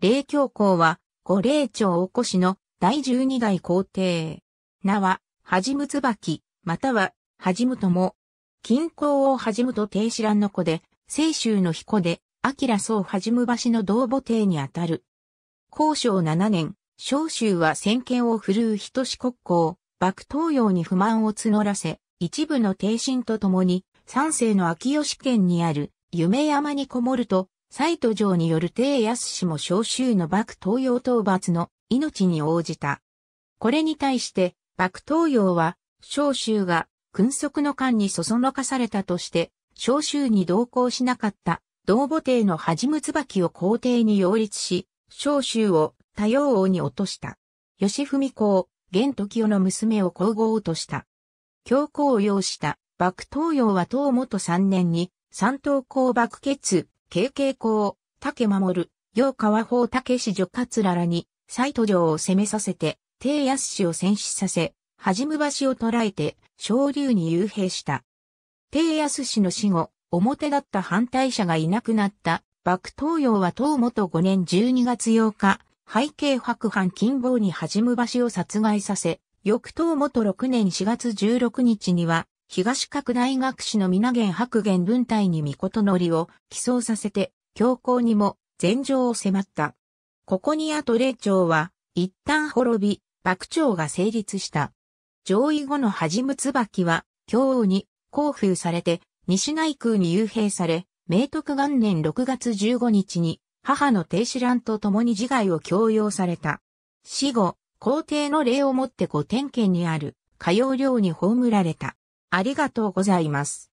霊教皇は、五霊長おこしの第十二代皇帝。名は、はじむつばき、または、はじむとも。近郊をはじむと定子蘭の子で、清州の彦で、あきらそうはじむ橋の道母帝にあたる。高尚七年、小州は先見を振るう人志国交、幕東洋に不満を募らせ、一部の帝臣と共に、三世の秋吉県にある、夢山にこもると、サイト上によるヤス氏も召集の幕東洋討伐の命に応じた。これに対して幕東洋は召集が君側の間にそそのかされたとして召集に同行しなかった同母帝の恥むつばきを皇帝に擁立し、召集を多陽王に落とした。吉文公、玄時代の娘を皇后とした。教皇を要した幕東洋は東元三年に三東公幕決慶慶公、竹守、洋川法竹氏女桂らに、斎都城を攻めさせて、低安氏を戦死させ、はむ橋を捕らえて、昇竜に幽閉した。低安氏の死後、表だった反対者がいなくなった、幕東洋は東元5年12月8日、背景白藩金坊にはむ橋を殺害させ、翌東元6年4月16日には、東角大学士の皆元白元文体にのりを寄贈させて、教皇にも禅情を迫った。ここに後霊長は、一旦滅び、幕長が成立した。上位後のはむ椿は、京王に降封されて、西内空に幽閉され、明徳元年6月15日に、母の停止乱と共に自害を強要された。死後、皇帝の礼をもって御天権にある、火曜寮に葬られた。ありがとうございます。